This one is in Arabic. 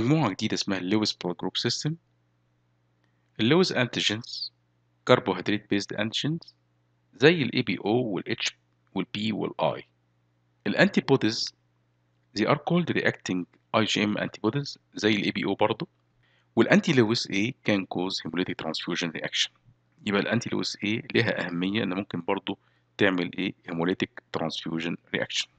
مجموعة جديدة اسمها اللويس بول جروب سيستم اللويس Antigens كربوهيدرات بيزد Antigens زي الاي بي او والاتش والبي والاي Antibodies they are called reacting IgM antibodies زي الاي بي او برضه والانتي لويس اي كان كوز هيموليتيك transfusion رياكشن يبقى الانتي لويس اي ليها اهميه ان ممكن برضه تعمل ايه هيموليتيك transfusion رياكشن